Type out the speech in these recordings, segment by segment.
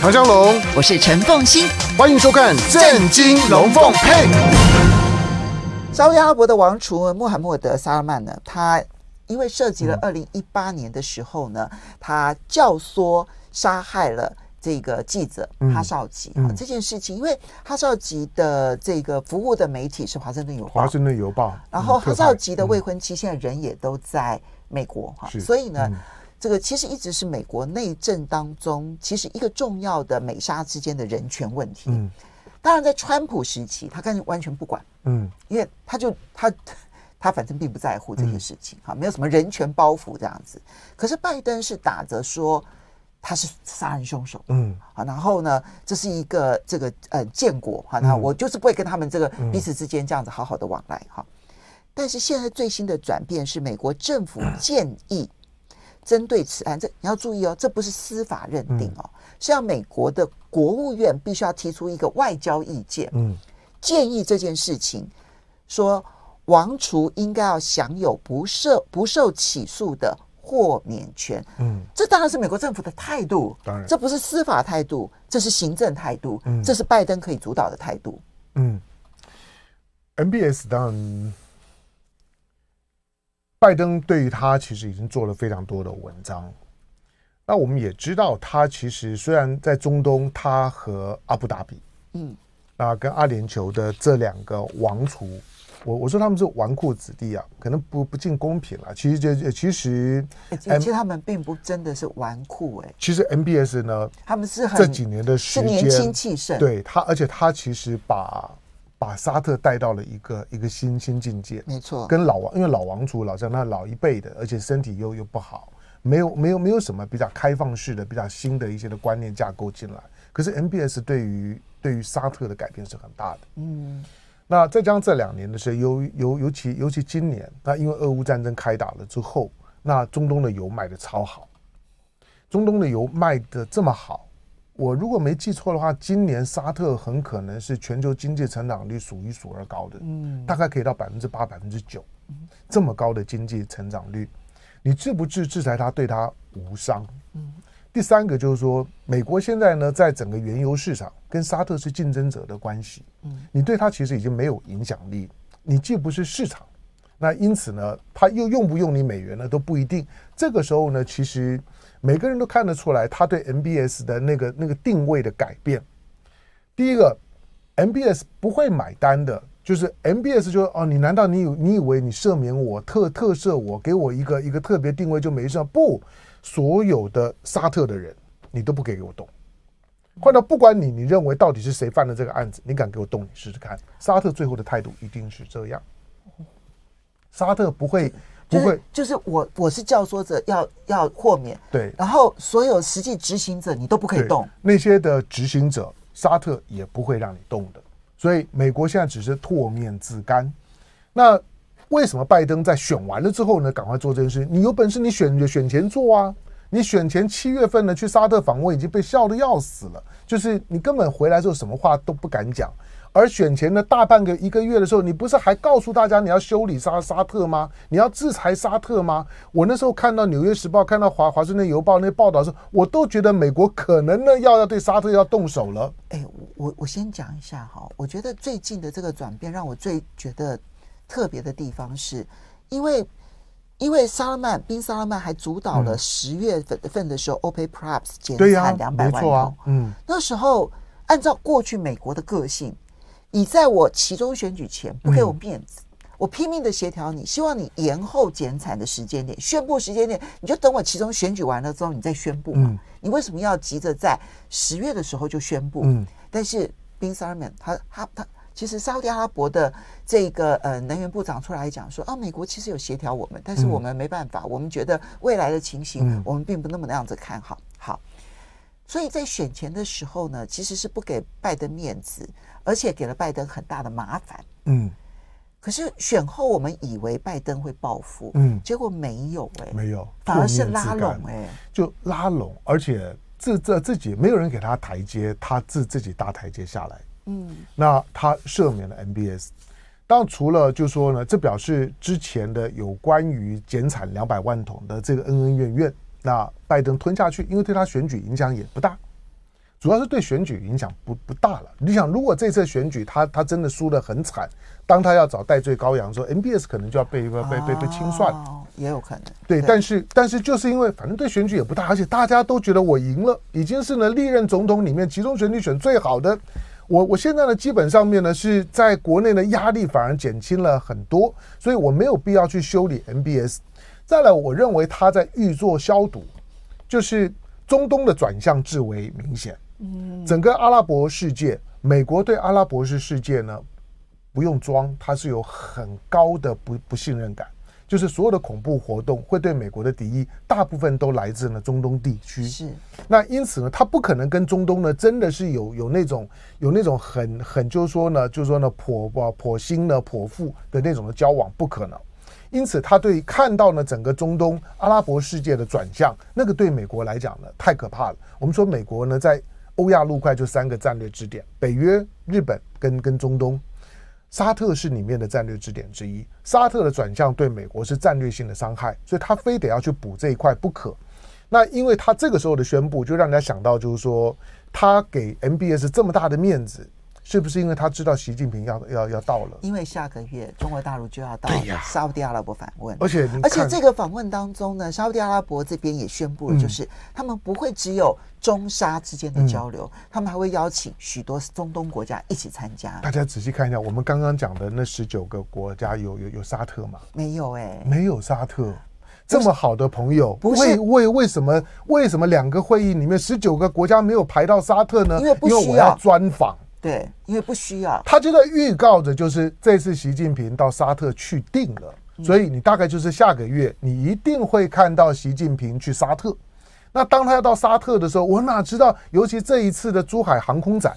唐江龙，我是陈凤欣，欢迎收看《震惊龙凤配》。沙鸭阿伯的王厨穆罕默德·萨尔曼呢？他因为涉及了二零一八年的时候呢，他教唆杀害了这个记者哈少吉啊。这件事情，因为哈少吉的这个服务的媒体是《华盛顿邮华盛顿邮报》，然后哈少吉的未婚妻现在人也都在美国哈，所以呢。这个其实一直是美国内政当中，其实一个重要的美沙之间的人权问题。嗯，当然在川普时期，他根本完全不管。嗯，因为他就他他反正并不在乎这些事情，哈，没有什么人权包袱这样子。可是拜登是打着说他是杀人凶手，嗯，好，然后呢，这是一个这个呃建国哈，那我就是不会跟他们这个彼此之间这样子好好的往来哈。但是现在最新的转变是，美国政府 建议。针对此案，这你要注意哦，这不是司法认定哦，是要美国的国务院必须要提出一个外交意见，嗯，建议这件事情，说王储应该要享有不受不受起诉的豁免权，嗯，这当然是美国政府的态度，当然，这不是司法态度，这是行政态度，这是拜登可以主导的态度，嗯 n b s 然。拜登对于他其实已经做了非常多的文章，那我们也知道，他其实虽然在中东，他和阿布达比，嗯，啊，跟阿联酋的这两个王储，我我说他们是纨绔子弟啊，可能不不尽公平了。其实这其实，其实他们并不真的是纨绔，哎，其实 MBS 呢，他们是这几年的时间，年轻气盛，对他，而且他其实把。把沙特带到了一个一个新新境界，没错。跟老王，因为老王族老像那老一辈的，而且身体又又不好，没有没有没有什么比较开放式的、比较新的一些的观念架构进来。可是 MBS 对于对于沙特的改变是很大的。嗯，那再加上这两年的时候，尤尤尤其尤其今年，那因为俄乌战争开打了之后，那中东的油卖的超好，中东的油卖的这么好。我如果没记错的话，今年沙特很可能是全球经济成长率数一数二高的，嗯，大概可以到百分之八、百分之九，这么高的经济成长率，你治不治制裁它，对它无伤。嗯，第三个就是说，美国现在呢，在整个原油市场跟沙特是竞争者的关系，嗯，你对它其实已经没有影响力，你既不是市场，那因此呢，它又用不用你美元呢，都不一定。这个时候呢，其实。每个人都看得出来，他对 MBS 的那个那个定位的改变。第一个，MBS 不会买单的，就是 MBS 就是哦，你难道你以你以为你赦免我特特赦我，给我一个一个特别定位就没事不，所有的沙特的人你都不给我动。换到不管你你认为到底是谁犯的这个案子，你敢给我动你试试看？沙特最后的态度一定是这样，沙特不会。不会，就是我我是教唆者，要要豁免，对，然后所有实际执行者你都不可以动，那些的执行者沙特也不会让你动的，所以美国现在只是唾面自干。那为什么拜登在选完了之后呢？赶快做这件事，你有本事你选选前做啊，你选前七月份呢去沙特访问已经被笑的要死了，就是你根本回来之后什么话都不敢讲。而选前的大半个一个月的时候，你不是还告诉大家你要修理沙沙特吗？你要制裁沙特吗？我那时候看到《纽约时报》、看到《华华盛顿邮报》那报道候，我都觉得美国可能呢要要对沙特要动手了。哎，我我先讲一下哈，我觉得最近的这个转变让我最觉得特别的地方是，因为因为萨拉曼宾萨拉曼还主导了十月份份的时候，Open Props 减产两百万桶。嗯，那时候按照过去美国的个性。你在我其中选举前不给我面子，我拼命的协调你，希望你延后减产的时间点、宣布时间点，你就等我其中选举完了之后你再宣布嘛。你为什么要急着在十月的时候就宣布？嗯。但是 Bin Salman 他他他，其实沙特阿拉伯的这个呃能源部长出来讲说啊，美国其实有协调我们，但是我们没办法，我们觉得未来的情形我们并不那么那样子看好。好。所以在选前的时候呢，其实是不给拜登面子，而且给了拜登很大的麻烦。嗯，可是选后我们以为拜登会报复，嗯，结果没有，哎，没有，反而是拉拢，哎，就拉拢，而且自这自己没有人给他台阶，他自自己搭台阶下来。嗯，那他赦免了 N B S，但除了就说呢，这表示之前的有关于减产两百万桶的这个恩恩怨怨。那拜登吞下去，因为对他选举影响也不大，主要是对选举影响不不大了。你想，如果这次选举他他真的输的很惨，当他要找代罪羔羊，说 NBS 可能就要被被被被清算，也有可能。对，但是但是就是因为反正对选举也不大，而且大家都觉得我赢了，已经是呢历任总统里面集中选举选最好的。我我现在呢，基本上面呢是在国内的压力反而减轻了很多，所以我没有必要去修理 NBS。再来，我认为他在欲做消毒，就是中东的转向至为明显。嗯，整个阿拉伯世界，美国对阿拉伯式世界呢不用装，它是有很高的不不信任感。就是所有的恐怖活动会对美国的敌意，大部分都来自呢中东地区。是，那因此呢，他不可能跟中东呢真的是有有那种有那种很很就是说呢就是说呢吧，叵心呢叵腹的那种的交往，不可能。因此，他对看到呢整个中东阿拉伯世界的转向，那个对美国来讲呢太可怕了。我们说美国呢在欧亚陆块就三个战略支点：北约、日本跟跟中东。沙特是里面的战略支点之一，沙特的转向对美国是战略性的伤害，所以他非得要去补这一块不可。那因为他这个时候的宣布，就让人家想到就是说，他给 MBS 这么大的面子。是不是因为他知道习近平要要要到了？因为下个月中国大陆就要到沙特阿拉伯访问。而且而且这个访问当中呢，沙特阿拉伯这边也宣布了，就是他们不会只有中沙之间的交流，他们还会邀请许多中东国家一起参加。大家仔细看一下，我们刚刚讲的那十九个国家有有有沙特吗？没有哎，没有沙特这么好的朋友。不是为为什么为什么两个会议里面十九个国家没有排到沙特呢？因为不需要专访。对，因为不需要，他就在预告着，就是这次习近平到沙特去定了，所以你大概就是下个月，你一定会看到习近平去沙特。那当他要到沙特的时候，我哪知道？尤其这一次的珠海航空展，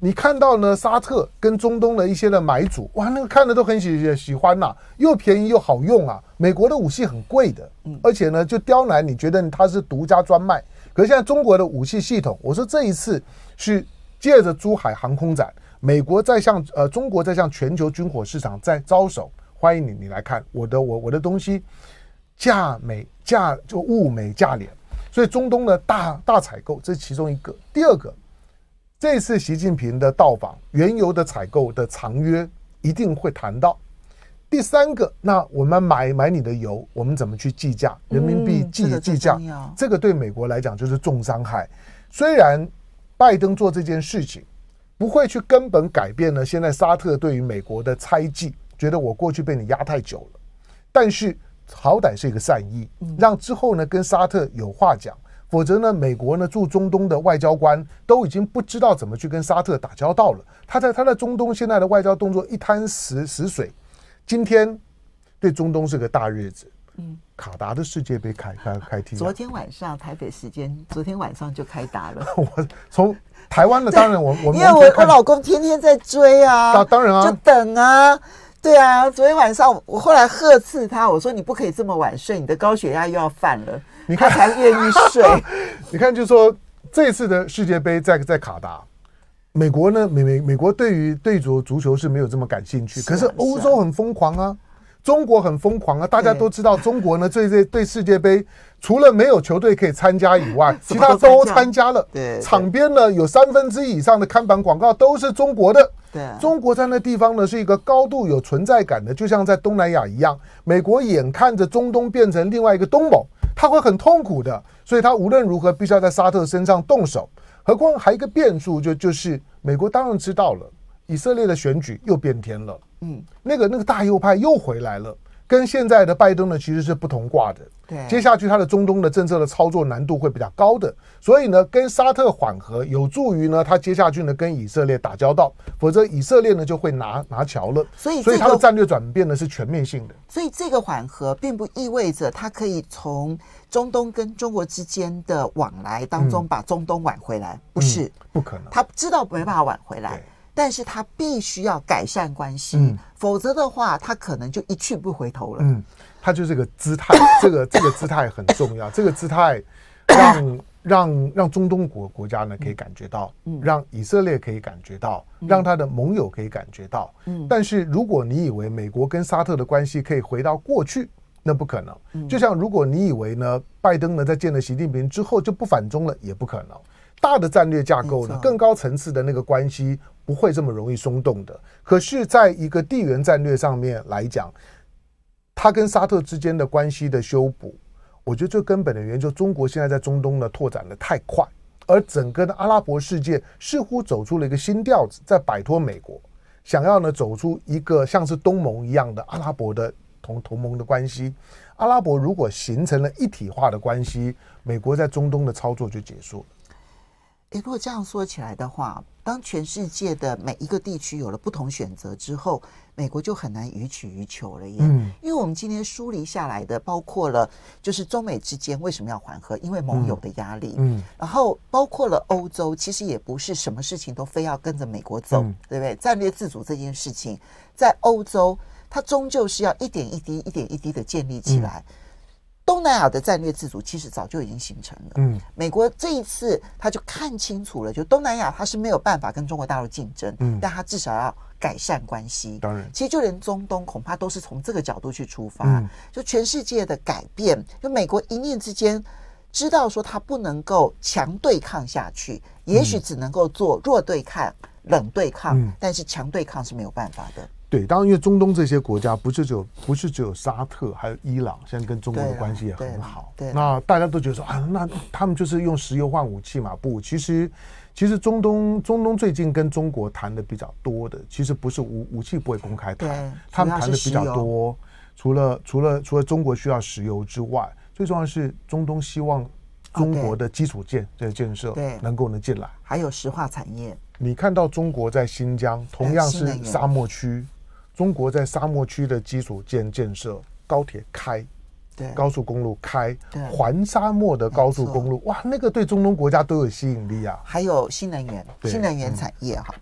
你看到呢？沙特跟中东的一些的买主，哇，那个看的都很喜喜欢呐，又便宜又好用啊！美国的武器很贵的，而且呢就刁难，你觉得它是独家专卖？可是现在中国的武器系统，我说这一次是。借着珠海航空展，美国在向呃中国在向全球军火市场在招手，欢迎你，你来看我的我我的东西，价美价就物美价廉，所以中东的大大采购这是其中一个。第二个，这次习近平的到访，原油的采购的长约一定会谈到。第三个，那我们买买你的油，我们怎么去计价？人民币计计价，这个对美国来讲就是重伤害。虽然。拜登做这件事情，不会去根本改变呢。现在沙特对于美国的猜忌，觉得我过去被你压太久了。但是好歹是一个善意，让之后呢跟沙特有话讲。否则呢，美国呢驻中东的外交官都已经不知道怎么去跟沙特打交道了。他在他在中东现在的外交动作一滩死死水。今天对中东是个大日子，嗯。卡达的世界杯开 开开踢，昨天晚上台北时间，昨天晚上就开打了。我从台湾的，当然我 我因为我我老公天天在追啊，当然啊，就等啊，对啊，昨天晚上我我后来呵斥他，我说你不可以这么晚睡，你的高血压又要犯了。你看还愿意睡，你看就说这次的世界杯在在卡达，美国呢美美美国对于对足足球是没有这么感兴趣，可是欧洲很疯狂啊。中国很疯狂啊！大家都知道，中国呢，最最对世界杯，除了没有球队可以参加以外，其他都参加了。对，场边呢有三分之一以上的看板广告都是中国的。对，中国在那地方呢是一个高度有存在感的，就像在东南亚一样。美国眼看着中东变成另外一个东盟，他会很痛苦的，所以他无论如何必须要在沙特身上动手。何况还一个变数，就就是美国当然知道了。以色列的选举又变天了，嗯，那个那个大右派又回来了，跟现在的拜登呢其实是不同卦的。对，接下去他的中东的政策的操作难度会比较高的，所以呢，跟沙特缓和有助于呢，他接下去呢跟以色列打交道，否则以色列呢就会拿拿桥了。所以，所以他的战略转变呢是全面性的。所以这个缓和并不意味着他可以从中东跟中国之间的往来当中把中东挽回来，不是不可能，他知道没办法挽回来。但是他必须要改善关系，否则的话，他可能就一去不回头了。嗯，他就这个姿态，这个这个姿态很重要，这个姿态让 让让中东国国家呢可以感觉到，让以色列可以感觉到，让他的盟友可以感觉到。嗯，但是如果你以为美国跟沙特的关系可以回到过去，那不可能。就像如果你以为呢，拜登呢在见了习近平之后就不反中了，也不可能。大的战略架构呢，更高层次的那个关系不会这么容易松动的。可是，在一个地缘战略上面来讲，它跟沙特之间的关系的修补，我觉得最根本的原因就中国现在在中东呢拓展的太快，而整个的阿拉伯世界似乎走出了一个新调子，在摆脱美国，想要呢走出一个像是东盟一样的阿拉伯的同同盟的关系。阿拉伯如果形成了一体化的关系，美国在中东的操作就结束了。如果这样说起来的话，当全世界的每一个地区有了不同选择之后，美国就很难予取予求了耶。嗯，因为我们今天梳理下来的，包括了就是中美之间为什么要缓和，因为盟友的压力。嗯，然后包括了欧洲，其实也不是什么事情都非要跟着美国走，对不对？战略自主这件事情，在欧洲，它终究是要一点一滴、一点一滴的建立起来。东南亚的战略自主其实早就已经形成了。嗯，美国这一次他就看清楚了，就东南亚它是没有办法跟中国大陆竞争，嗯，但它至少要改善关系。当然，其实就连中东恐怕都是从这个角度去出发。就全世界的改变，就美国一念之间知道说它不能够强对抗下去，也许只能够做弱对抗、冷对抗，但是强对抗是没有办法的。对，当然，因为中东这些国家不是只有不是只有沙特，还有伊朗，现在跟中国的关系也很好。对，那大家都觉得说啊，那他们就是用石油换武器嘛？不，其实其实中东中东最近跟中国谈的比较多的，其实不是武武器不会公开谈，他们谈的比较多。除了除了除了中国需要石油之外，最重要是中东希望中国的基础建个建设能够能进来，还有石化产业。你看到中国在新疆同样是沙漠区。中国在沙漠区的基础建建设，高铁开，对，高速公路开，环沙漠的高速公路，哇，那个对中东国家都有吸引力啊。还有新能源，新能源产业哈。